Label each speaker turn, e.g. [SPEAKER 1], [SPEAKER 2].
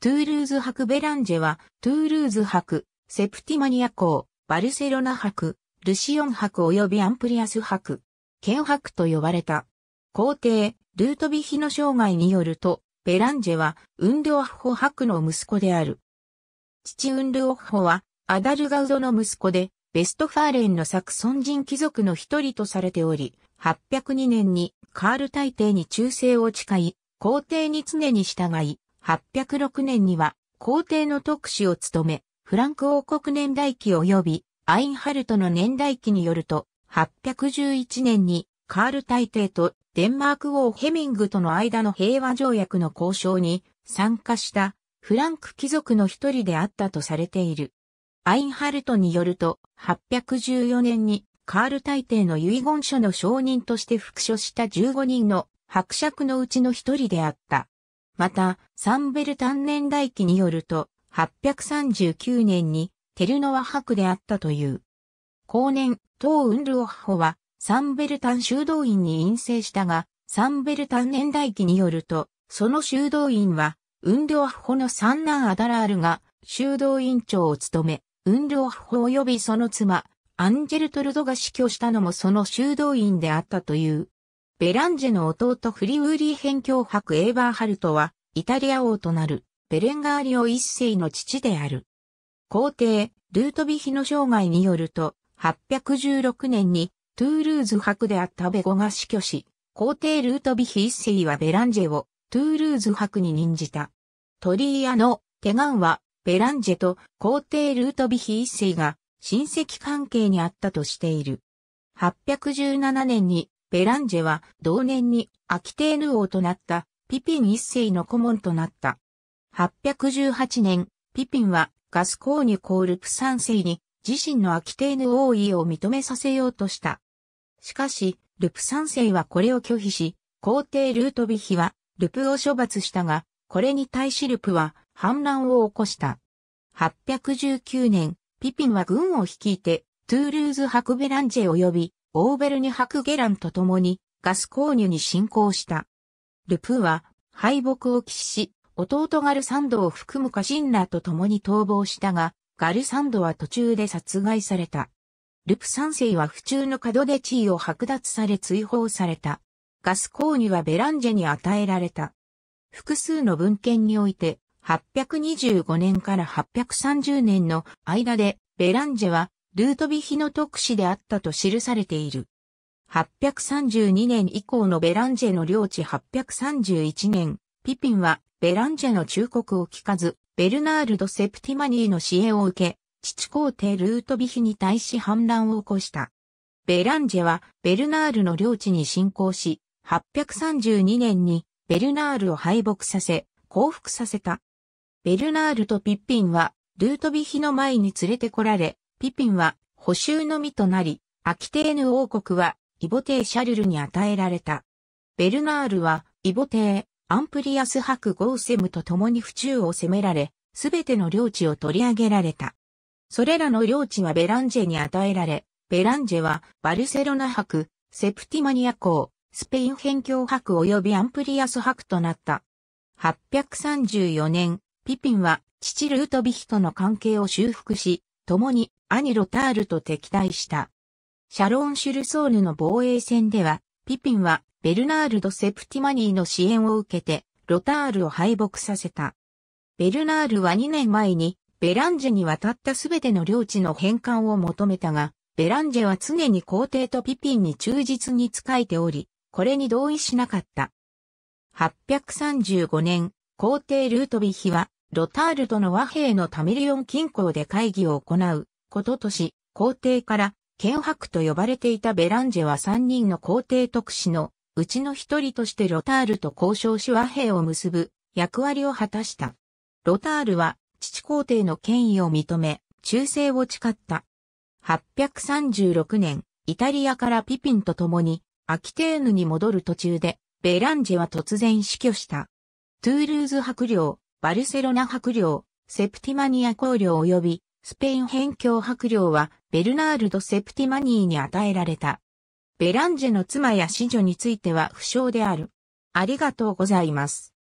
[SPEAKER 1] トゥールーズ博ベランジェは、トゥールーズ博、セプティマニア港、バルセロナ博、ルシオン博及びアンプリアス博、ン博と呼ばれた。皇帝、ルートビヒの生涯によると、ベランジェは、ウンルオッホ博の息子である。父ウンルオッホは、アダルガウドの息子で、ベストファーレンのサクソン人貴族の一人とされており、802年にカール大帝に忠誠を誓い、皇帝に常に従い、806年には皇帝の特使を務め、フランク王国年代記及びアインハルトの年代記によると、811年にカール大帝とデンマーク王ヘミングとの間の平和条約の交渉に参加したフランク貴族の一人であったとされている。アインハルトによると、814年にカール大帝の遺言書の証人として復書した15人の伯爵のうちの一人であった。また、サンベルン年代記によると、839年にテルノワ博であったという。後年、ウンルオッホは、サンベルタン修道院に陰性したが、サンベルタン年代記によると、その修道院は、ウンルオッホの三男アダラールが修道院長を務め、ウンルオッホ及びその妻、アンジェルトルドが死去したのもその修道院であったという。ベランジェの弟フリウーリー辺境博エーバーハルトは、イタリア王となる、ベレンガーリオ一世の父である。皇帝、ルートビヒの生涯によると、816年に、トゥールーズ博であったベゴが死去し、皇帝ルートビヒ一世はベランジェを、トゥールーズ博に任じた。トリーアの、テガンは、ベランジェと皇帝ルートビヒ一世が親戚関係にあったとしている。817年にベランジェは同年にアキテーヌ王となったピピン一世の顧問となった。818年、ピピンはガスコーニュコールプ三世に自身のアキテーヌ王位を認めさせようとした。しかし、ルプ三世はこれを拒否し、皇帝ルートビヒはルプを処罰したが、これに対しルプは反乱を起こした。819年、ピピンは軍を率いて、トゥールーズハクベランジェ及び、オーベルニハクゲランと共に、ガスコーニュに侵攻した。ルプは敗北を喫し、弟ガルサンドを含む家臣らと共に逃亡したが、ガルサンドは途中で殺害された。ルプ三世は府中の門で地位を剥奪され追放された。ガス購入はベランジェに与えられた。複数の文献において、825年から830年の間で、ベランジェは、ルートビヒの特使であったと記されている。832年以降のベランジェの領地831年、ピピンはベランジェの忠告を聞かず、ベルナールド・セプティマニーの支援を受け、父皇帝ルートビヒに対し反乱を起こした。ベランジェはベルナールの領地に侵攻し、832年にベルナールを敗北させ、降伏させた。ベルナールとピッピンはルートビヒの前に連れてこられ、ピピンは補修の身となり、アキテーヌ王国はイボテーシャルルに与えられた。ベルナールは、イボテー、アンプリアス伯ゴーセムと共に府中を攻められ、すべての領地を取り上げられた。それらの領地はベランジェに与えられ、ベランジェはバルセロナ伯、セプティマニア公、スペイン辺境伯及びアンプリアス伯となった。834年、ピピンは父ルートビヒとの関係を修復し、共に兄ロタールと敵対した。シャロン・シュルソーヌの防衛戦では、ピピンはベルナールド・セプティマニーの支援を受けて、ロタールを敗北させた。ベルナールは2年前に、ベランジェに渡ったすべての領地の返還を求めたが、ベランジェは常に皇帝とピピンに忠実に仕えており、これに同意しなかった。835年、皇帝ルートビヒは、ロタールとの和平のタミリオン近郊で会議を行う、こととし、皇帝から剣伯と呼ばれていたベランジェは3人の皇帝特使のうちの一人としてロタールと交渉し和平を結ぶ役割を果たした。ロタールは父皇帝の権威を認め、忠誠を誓った。836年、イタリアからピピンと共に、アキテーヌに戻る途中で、ベランジェは突然死去した。トゥールーズ伯領、バルセロナ伯領、セプティマニア公領及び、スペイン辺境伯領は、ベルナールド・セプティマニーに与えられた。ベランジェの妻や子女については不詳である。ありがとうございます。